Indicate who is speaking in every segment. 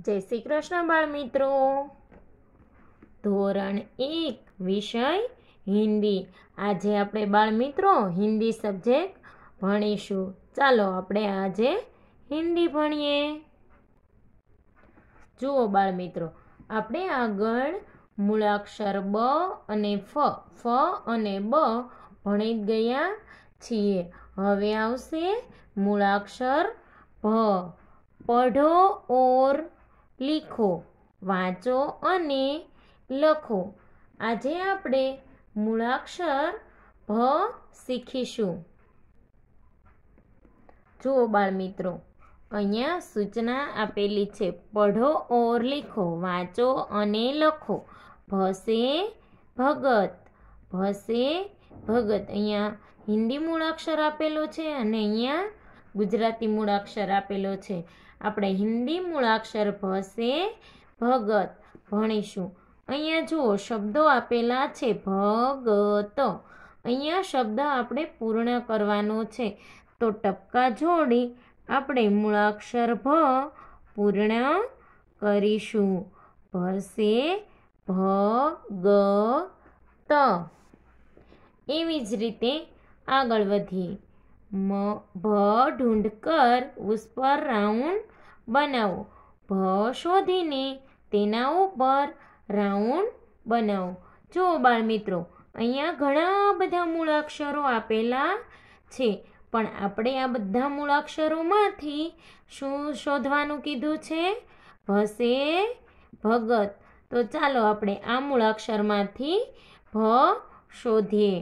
Speaker 1: જય શ્રી કૃષ્ણ બાળ મિત્રો ધોરણ એક વિષય હિન્દી આજે આપણે બાળ મિત્રો હિન્દી સબ્જેક્ટ ભણીશું ચાલો આપણે આજે હિન્દી ભણીએ જુઓ બાળ મિત્રો આપણે આગળ મૂળાક્ષર બ અને ફ ફ અને બ ભણી ગયા છીએ હવે આવશે મૂળાક્ષર ભ પઢો ઓર લીખો વાંચો અને લખો આજે આપણે મૂળાક્ષર ભ શીખીશું જુઓ બાળમિત્રો અહીંયા સૂચના આપેલી છે પઢો ઓર લીખો વાંચો અને લખો ભસે ભગત ભસે ભગત અહીંયા હિન્દી મૂળાક્ષર આપેલો છે અને અહીંયા ગુજરાતી મૂળાક્ષર આપેલો છે આપણે હિન્દી મૂળાક્ષર ભસે ભગત ભણીશું અહીંયા જુઓ શબ્દો આપેલા છે ભગત અહીંયા શબ્દ આપણે પૂર્ણ કરવાનો છે તો ટપકા જોડી આપણે મૂળાક્ષર ભ પૂર્ણ કરીશું ભસે ત એવી જ રીતે આગળ વધીએ મ ભ ઢૂંઢકર ઉસ પર રાઉન્ડ બનાવો ભ શોધીને તેના ઉપર રાઉન્ડ બનાવો જો બાળમિત્રો અહીંયા ઘણા બધા મૂળાક્ષરો આપેલા છે પણ આપણે આ બધા મૂળાક્ષરોમાંથી શું શોધવાનું કીધું છે ભસે ભગત તો ચાલો આપણે આ મૂળાક્ષરમાંથી ભ શોધીએ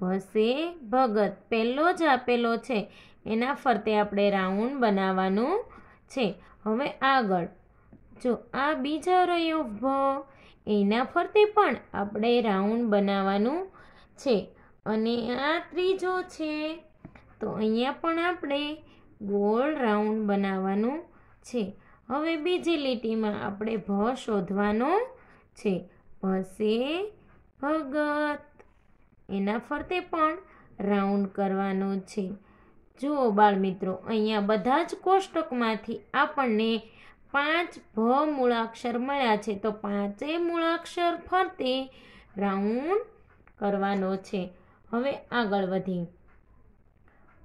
Speaker 1: ભસે ભગત પહેલો જ આપેલો છે એના ફરતે આપણે રાઉન્ડ બનાવવાનું છે હવે આગળ જો આ બીજા રહ્યો ભ એના ફરતે પણ આપણે રાઉન્ડ બનાવવાનું છે અને આ ત્રીજો છે તો અહીંયા પણ આપણે ગોળ રાઉન્ડ બનાવવાનું છે હવે બીજી લીટીમાં આપણે ભ શોધવાનો છે ભસે ભગત એના ફરતે પણ રાઉન્ડ કરવાનો છે જુઓ બાળમિત્રો અહીંયા બધા જ કોષ્ટકમાંથી આપણને પાંચ ભ મૂળાક્ષર મળ્યા છે તો પાંચે મૂળાક્ષર ફરતે રાઉન્ડ કરવાનો છે હવે આગળ વધી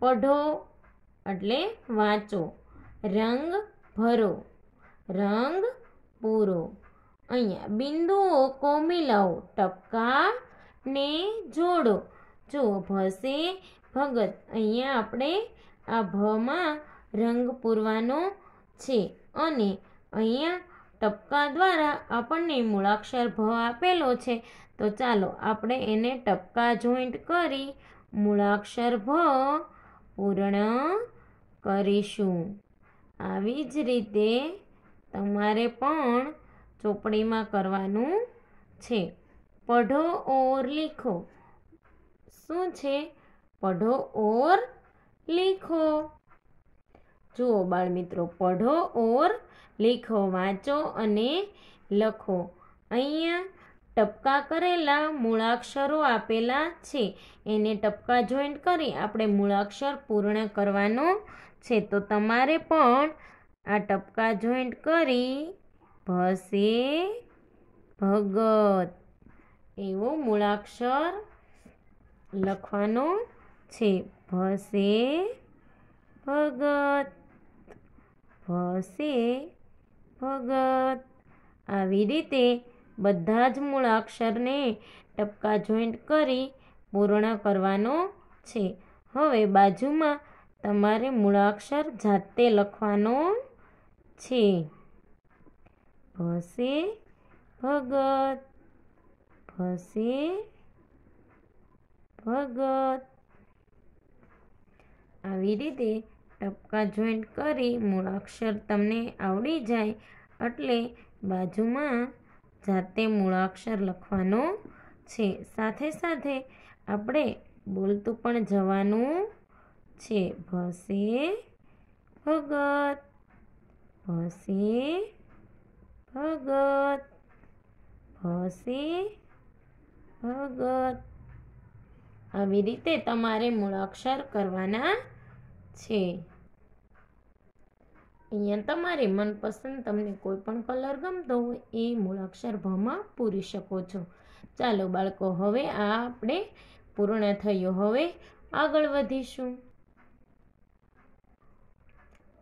Speaker 1: પઢો એટલે વાંચો રંગ ભરો રંગ પૂરો અહીંયા બિંદુઓ કો મિલાવો ટપકા ને જોડો જો ભસે ભગત અહીંયા આપણે આ ભમાં રંગ પૂરવાનો છે અને અહીંયા ટપકા દ્વારા આપણને મૂળાક્ષર ભ આપેલો છે તો ચાલો આપણે એને ટપકા જોઈન્ટ કરી મૂળાક્ષર ભ પૂર્ણ કરીશું આવી જ રીતે તમારે પણ ચોપડીમાં કરવાનું છે પઢો ઓર લીખો શું છે પઢો ઓર લીખો જુઓ બાળમિત્રો પઢો ઓર લીખો વાંચો અને લખો અહીંયા ટપકા કરેલા મૂળાક્ષરો આપેલા છે એને ટપકા જોઈન્ટ કરી આપણે મૂળાક્ષર પૂર્ણ કરવાનો છે તો તમારે પણ આ ટપકા જોઈન્ટ કરી ભસે ભગત એવો મૂળાક્ષર લખવાનો છે ભસે ભગત ભસે ભગત આવી રીતે બધા જ મૂળાક્ષરને ટપકા જોઈન્ટ કરી પૂર્ણ કરવાનો છે હવે બાજુમાં તમારે મૂળાક્ષર જાતે લખવાનો છે ભસે ભગત ભસે ભગત આવી રીતે ટપકા જોઈન્ટ કરી મૂળાક્ષર તમને આવડી જાય એટલે બાજુમાં જાતે મૂળાક્ષર લખવાનો છે સાથે સાથે આપણે બોલતું પણ જવાનું છે ભસે ભગત ભસે ભગત ભસે ભગત આવી રીતે તમારે મૂળાક્ષર કરવાના છે અહીંયા તમારે મનપસંદ તમને કોઈ પણ કલર ગમતો હોય એ મૂળાક્ષર ભમાં પૂરી શકો છો ચાલો બાળકો હવે આ આપણે પૂર્ણ થયું હવે આગળ વધીશું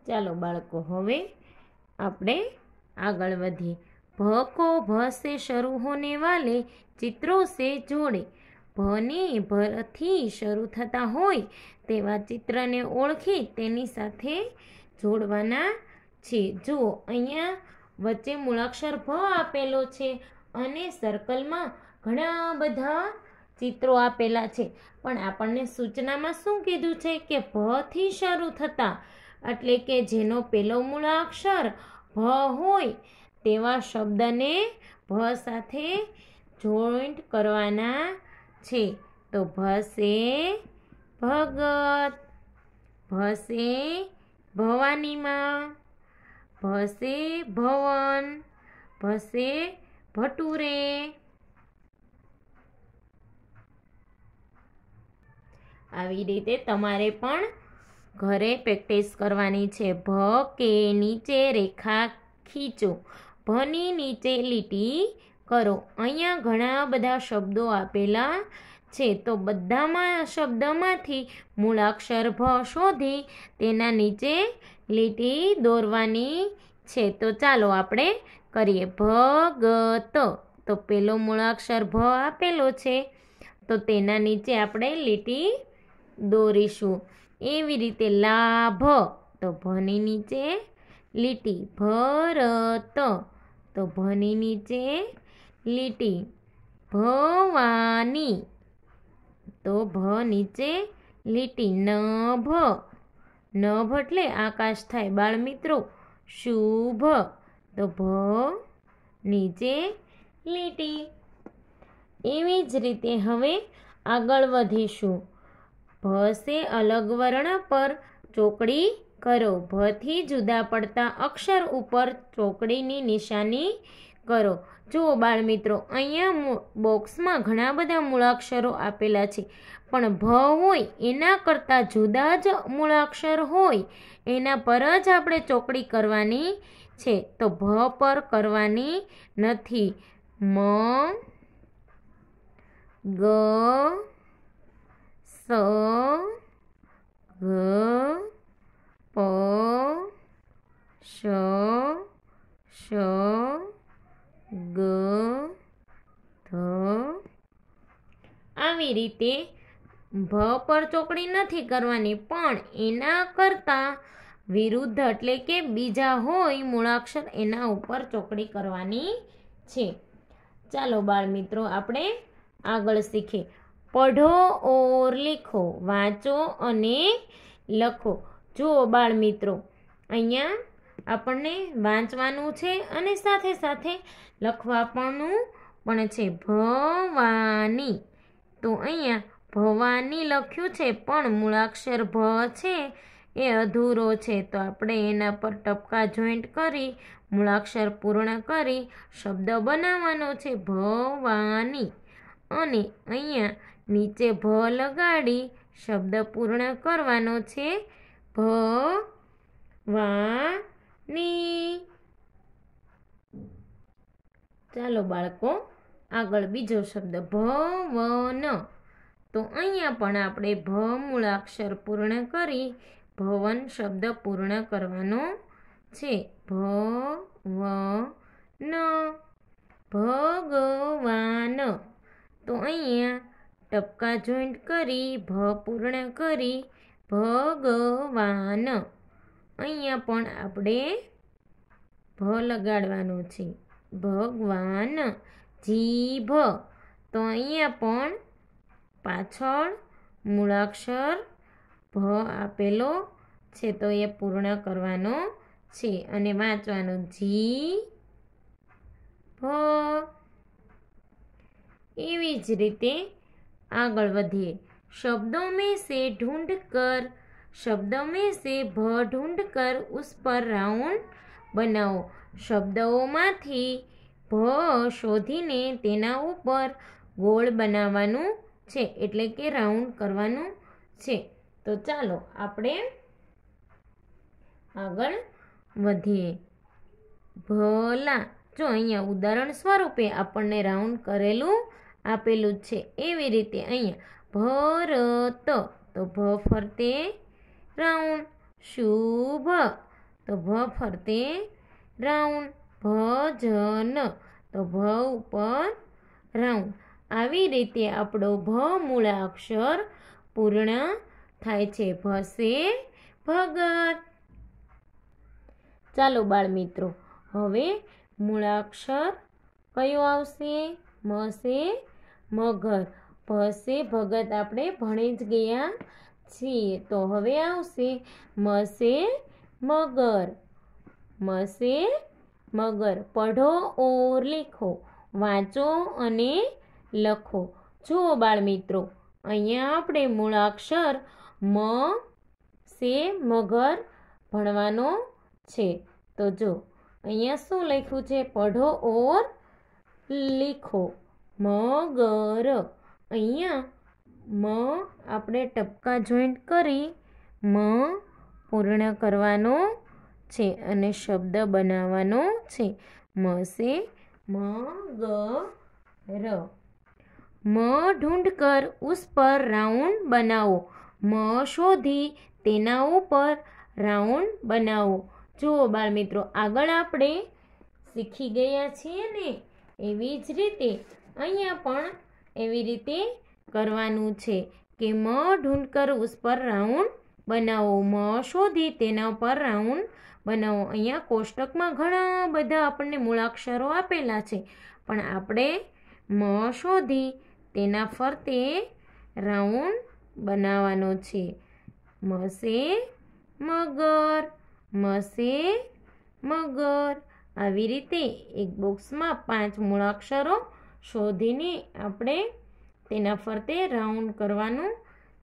Speaker 1: ચાલો બાળકો હવે આપણે આગળ વધીએ ભ કો ભ સે શરૂ હોને વાલે ચિત્રો સે જોડે ભને ભરથી શરૂ થતા હોય તેવા ચિત્રને ઓળખી તેની સાથે જોડવાના છે જુઓ અહીંયા વચ્ચે મૂળાક્ષર ભ આપેલો છે અને સર્કલમાં ઘણા બધા ચિત્રો આપેલા છે પણ આપણને સૂચનામાં શું કીધું છે કે ભથી શરૂ થતા એટલે કે જેનો પહેલો મૂળાક્ષર ભ હોય તેવા શબ્દને ભ સાથે જોઈન્ટ કરવાના છે તો ભસે ભગત ભસે ભવાનીમાં ભસે ભવન ભસે ભટુરે આવી રીતે તમારે પણ ઘરે પ્રેક્ટિસ કરવાની છે ભ કે નીચે રેખા ખીચો ભની નીચે લીટી કરો અહીંયા ઘણા બધા શબ્દો આપેલા છે તો બધામાં શબ્દમાંથી મૂળાક્ષર ભ શોધી તેના નીચે લીટી દોરવાની છે તો ચાલો આપણે કરીએ ભગત તો પેલો મૂળાક્ષર ભ આપેલો છે તો તેના નીચે આપણે લીટી દોરીશું એવી રીતે લાભ તો ભની નીચે લીટી ભરત તો ભની નીચે લીટી ભવાની તો ભ નીચે લીટી નભ નભ એટલે આકાશ થાય બાળ મિત્રો શુભ તો ભ નીચે લીટી એવી જ રીતે હવે આગળ વધીશું ભસે અલગ વર્ણ પર ચોકડી કરો ભથી જુદા પડતા અક્ષર ઉપર ચોકડીની નિશાની કરો જુઓ બાળ મિત્રો અહીંયા બોક્સમાં ઘણા બધા મૂળાક્ષરો આપેલા છે પણ ભ હોય એના કરતાં જુદા જ મૂળાક્ષર હોય એના પર જ આપણે ચોકડી કરવાની છે તો ભ પર કરવાની નથી મ ગ સ ગ પ શ શ ગ ધ આવી રીતે ભ પર ચોકડી નથી કરવાની પણ એના કરતાં વિરુદ્ધ એટલે કે બીજા હોય મૂળાક્ષર એના ઉપર ચોકડી કરવાની છે ચાલો બાળ મિત્રો આપણે આગળ શીખીએ પઢો ઓર લીખો વાંચો અને લખો જુઓ બાળ મિત્રો અહીંયા આપણને વાંચવાનું છે અને સાથે સાથે લખવાપણનું પણ છે ભવાની તો અહીંયા ભવાની લખ્યું છે પણ મૂળાક્ષર ભ છે એ અધૂરો છે તો આપણે એના પર ટપકા જોઈન્ટ કરી મૂળાક્ષર પૂર્ણ કરી શબ્દ બનાવવાનો છે ભવાની અને અહીંયા નીચે ભ લગાડી શબ્દ પૂર્ણ કરવાનો છે ભ વા ની ચાલો બાળકો આગળ બીજો શબ્દ ભવન તો અહીંયા પણ આપણે ભ મૂળાક્ષર પૂર્ણ કરી ભવન શબ્દ પૂર્ણ કરવાનો છે ભ વ ન ભગવાન તો અહીંયા ટપકા જોઈન્ટ કરી ભ પૂર્ણ કરી ભગવાન અહીંયા પણ આપણે ભ લગાડવાનો છે ભગવાન જીભ તો અહીંયા પણ પાછળ મૂળાક્ષર ભ આપેલો છે તો એ પૂર્ણ કરવાનો છે અને વાંચવાનો જી ભ એવી જ રીતે આગળ વધીએ શબ્દો મેં સે ઢૂંઢ કર શબ્દ મેં સે ભ ઢૂંઢ કર ઉસ પર રાઉન્ડ બનાવો શબ્દોમાંથી ભ શોધીને તેના ઉપર ગોળ બનાવવાનું છે એટલે કે રાઉન્ડ કરવાનું છે તો ચાલો આપણે આગળ વધીએ ભલા જો અહીંયા ઉદાહરણ સ્વરૂપે આપણને રાઉન્ડ કરેલું આપેલું છે એવી રીતે અહીંયા ભરત તો ભ ફરતે રાઉન્ડ શુભ તો ભ ફરતે રાઉન્ડ ભજન તો ભ ઉપર રાઉન્ડ આવી રીતે આપણો ભ મૂળાક્ષર પૂર્ણ થાય છે ભસે ભગત ચાલો બાળ મિત્રો હવે મૂળાક્ષર કયો આવશે મસે મગર ભસે ભગત આપણે ભણી જ ગયા છીએ તો હવે આવશે મસે મગર મસે મગર પઢો ઓર લેખો વાંચો અને લખો જુઓ બાળમિત્રો અહીંયા આપણે મૂળાક્ષર મ સે મગર ભણવાનો છે તો જો અહીંયા શું લખ્યું છે પઢો ઓર લીખો મગર અહીંયા મ આપણે ટપકા જોઈન્ટ કરી મ પૂર્ણ કરવાનો છે અને શબ્દ બનાવવાનો છે મ સે મ ગ ર મ ઢૂંઢ કર ઉસ પર રાઉન્ડ બનાવો મ શોધી તેના ઉપર રાઉન્ડ બનાવો જુઓ બાળમિત્રો આગળ આપણે શીખી ગયા છીએ ને એવી જ રીતે અહીંયા પણ એવી રીતે કરવાનું છે કે મ ઢૂંઢકર ઉસ પર રાઉન્ડ બનાવો મ શોધી તેના પર રાઉન્ડ બનાવો અહીંયા કોષ્ટકમાં ઘણા બધા આપણને મૂળાક્ષરો આપેલા છે પણ આપણે મ શોધી તેના ફરતે રાઉન્ડ બનાવવાનો છે મસે મગર મસે મગર આવી રીતે એક બોક્સમાં પાંચ મૂળાક્ષરો શોધીને આપણે તેના ફરતે રાઉન્ડ કરવાનું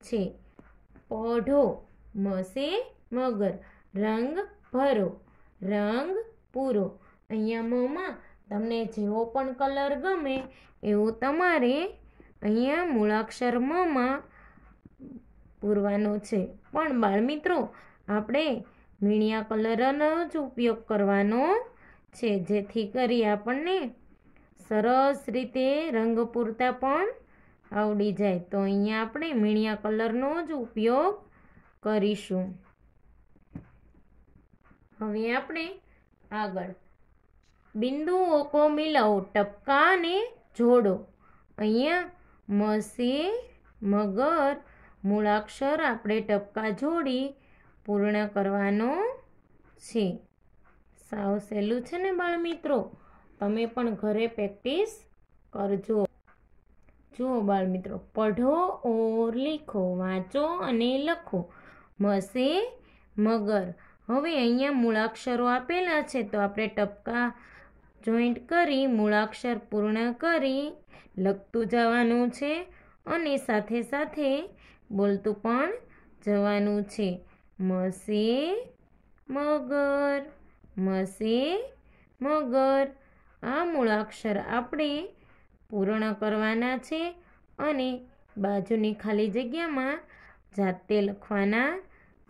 Speaker 1: છે પઢો મસે મગર રંગ ભરો રંગ પૂરો અહીંયા મોમાં તમને જેવો પણ કલર ગમે એવો તમારે અહીંયા મૂળાક્ષર મમાં પૂરવાનો છે પણ બાળમિત્રો આપણે મીણિયા કલરનો જ ઉપયોગ કરવાનો છે જેથી કરી આપણને સરસ રીતે રંગ પૂરતા પણ આવડી જાય તો અહીંયા આપણે મીણિયા કલરનો જ ઉપયોગ કરીશું હવે આપણે આગળ બિંદુઓ કો મિલાવો ટપકાને જોડો અહીંયા મસે મગર મૂળાક્ષર આપણે ટપકા જોડી પૂર્ણ કરવાનો છે સાવ સહેલું છે ને બાળમિત્રો તમે પણ ઘરે પ્રેક્ટિસ કરજો જુઓ મિત્રો પઢો ઓર લીખો વાંચો અને લખો મસે મગર હવે અહીંયા મૂળાક્ષરો આપેલા છે તો આપણે ટપકા જોઈન્ટ કરી મૂળાક્ષર પૂર્ણ કરી લખતું જવાનું છે અને સાથે સાથે બોલતું પણ જવાનું છે મસે મગર મસે મગર આ મૂળાક્ષર આપણે પૂર્ણ કરવાના છે અને બાજુની ખાલી જગ્યામાં જાતે લખવાના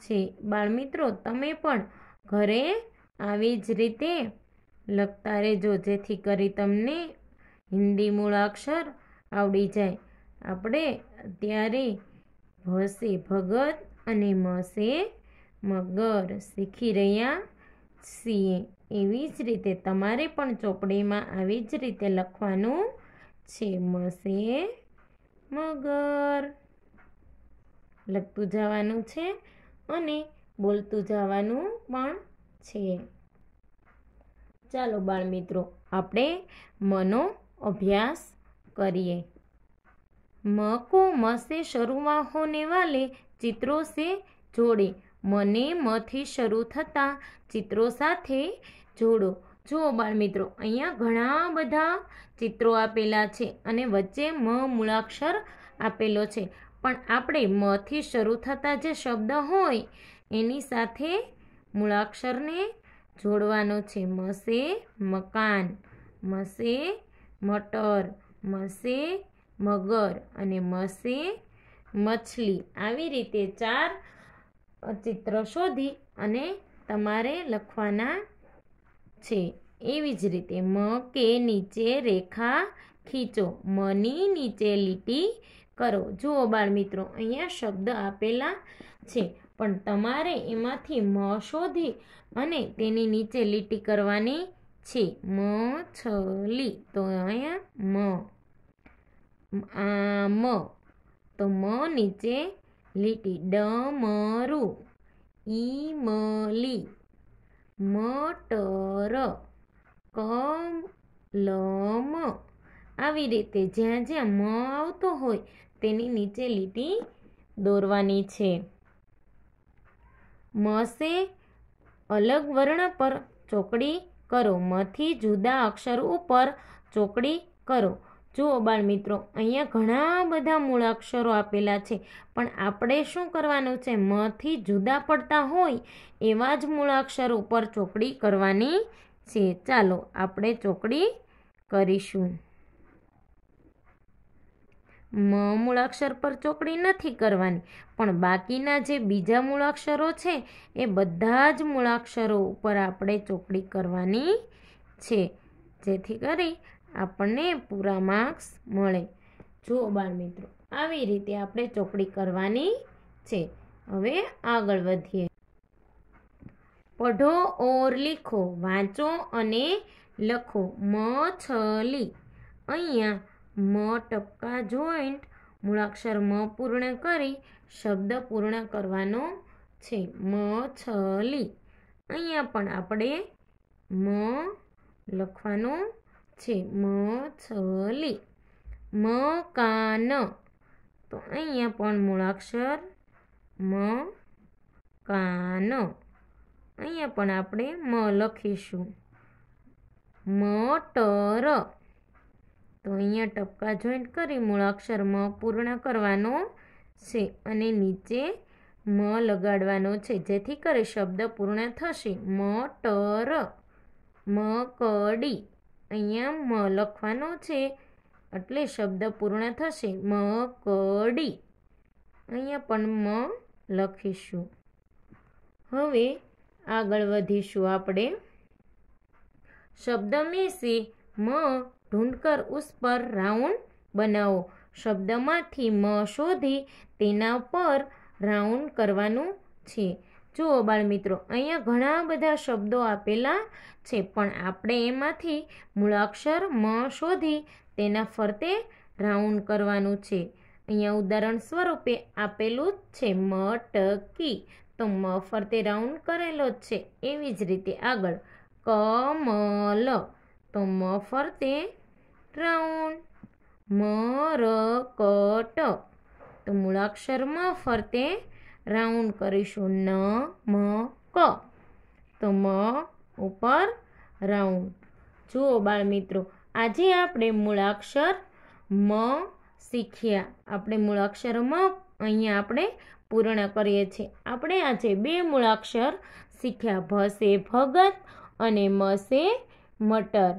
Speaker 1: છે બાળમિત્રો તમે પણ ઘરે આવી જ રીતે લખતા રહેજો જેથી કરી તમને હિન્દી મૂળાક્ષર આવડી જાય આપણે અત્યારે હશે ભગત અને મસે મગર શીખી રહ્યા છીએ એવી જ રીતે તમારે પણ ચોપડીમાં આવી જ રીતે લખવાનું છેમસે મગર લખતું જવાનું છે અને બોલતું જવાનું પણ છે ચાલો બાળ મિત્રો આપણે મનો અભ્યાસ કરીએ મકો મસે શરૂમાં હોને વાલે ચિત્રો સે જોડે મને મથી શરૂ થતા ચિત્રો સાથે જોડો જુઓ બાળમિત્રો અહીંયા ઘણા બધા ચિત્રો આપેલા છે અને વચ્ચે મ મૂળાક્ષર આપેલો છે પણ આપણે મથી શરૂ થતા જે શબ્દ હોય એની સાથે મૂળાક્ષરને જોડવાનો છે મસે મકાન મસે મટર મસે મગર અને મસે મછલી આવી રીતે ચાર ચિત્ર શોધી અને તમારે લખવાના છે એવી જ રીતે મ કે નીચે રેખા ખીચો મની નીચે લીટી કરો જુઓ બાળમિત્રો અહીંયા શબ્દ આપેલા છે પણ તમારે એમાંથી મ શોધી અને તેની નીચે લીટી કરવાની છે મ છલી તો અહીંયા મ આ મ તો મ નીચે લીટી ડમરું ઈમલી મટર કલમ આવી રીતે જ્યાં જ્યાં મ આવતો હોય તેની નીચે લીટી દોરવાની છે મસે અલગ વર્ણ પર ચોકડી કરો મથી જુદા અક્ષર ઉપર ચોકડી કરો જુઓ બાળમિત્રો અહીંયા ઘણા બધા મૂળાક્ષરો આપેલા છે પણ આપણે શું કરવાનું છે મથી જુદા પડતા હોય એવા જ મૂળાક્ષર ઉપર ચોકડી કરવાની છે ચાલો આપણે ચોકડી કરીશું મ મૂળાક્ષર પર ચોકડી નથી કરવાની પણ બાકીના જે બીજા મૂળાક્ષરો છે એ બધા જ મૂળાક્ષરો ઉપર આપણે ચોકડી કરવાની છે જેથી કરી આપણને પૂરા માર્ક્સ મળે જુઓ બાળમિત્રો આવી રીતે આપણે ચોપડી કરવાની છે હવે આગળ વધીએ પઢો ઓર લીખો વાંચો અને લખો મ છલી અહીંયા મ ટપકા જોઈન્ટ મૂળાક્ષર મ પૂર્ણ કરી શબ્દ પૂર્ણ કરવાનો છે મ છલી અહીંયા પણ આપણે મ લખવાનું છે મછલી મકાન તો અહીંયા પણ મૂળાક્ષર મકાન અહીંયા પણ આપણે મ લખીશું મટર તો અહીંયા ટપકા જોઈન્ટ કરી મૂળાક્ષર મ પૂર્ણ કરવાનો છે અને નીચે મ લગાડવાનો છે જેથી કરી શબ્દ પૂર્ણ થશે મટર મકડી અહીંયા મ લખવાનો છે એટલે શબ્દ પૂર્ણ થશે મ કડી અહીંયા પણ મ લખીશું હવે આગળ વધીશું આપણે શબ્દ મેસે મ ઢૂંઢકર ઉસ પર રાઉન્ડ બનાવો શબ્દમાંથી મ શોધી તેના પર રાઉન્ડ કરવાનું છે જુઓ બાળમિત્રો અહીંયા ઘણા બધા શબ્દો આપેલા છે પણ આપણે એમાંથી મૂળાક્ષર મ શોધી તેના ફરતે રાઉન્ડ કરવાનું છે અહીંયા ઉદાહરણ સ્વરૂપે આપેલું જ છે મ ટકી તો મ ફરતે રાઉન્ડ કરેલો જ છે એવી જ રીતે આગળ કમલ તો મ ફરતે રાઉન્ડ મ ર મરકટ તો મૂળાક્ષર મ ફરતે રાઉન્ડ કરીશું ન મ ક તો મ ઉપર રાઉન્ડ જુઓ બાળમિત્રો આજે આપણે મૂળાક્ષર મ શીખ્યા આપણે મૂળાક્ષર મ અહીંયા આપણે પૂર્ણ કરીએ છીએ આપણે આજે બે મૂળાક્ષર શીખ્યા ભસે ભગત અને મસે મટર